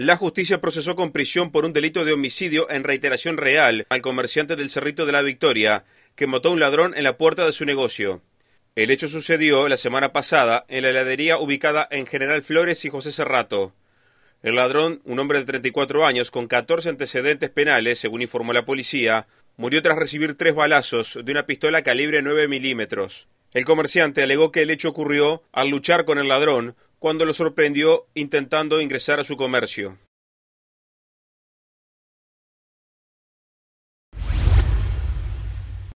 La justicia procesó con prisión por un delito de homicidio en reiteración real al comerciante del Cerrito de la Victoria, que mató a un ladrón en la puerta de su negocio. El hecho sucedió la semana pasada en la heladería ubicada en General Flores y José Serrato. El ladrón, un hombre de 34 años con 14 antecedentes penales, según informó la policía, murió tras recibir tres balazos de una pistola calibre 9 milímetros. El comerciante alegó que el hecho ocurrió al luchar con el ladrón, cuando lo sorprendió intentando ingresar a su comercio.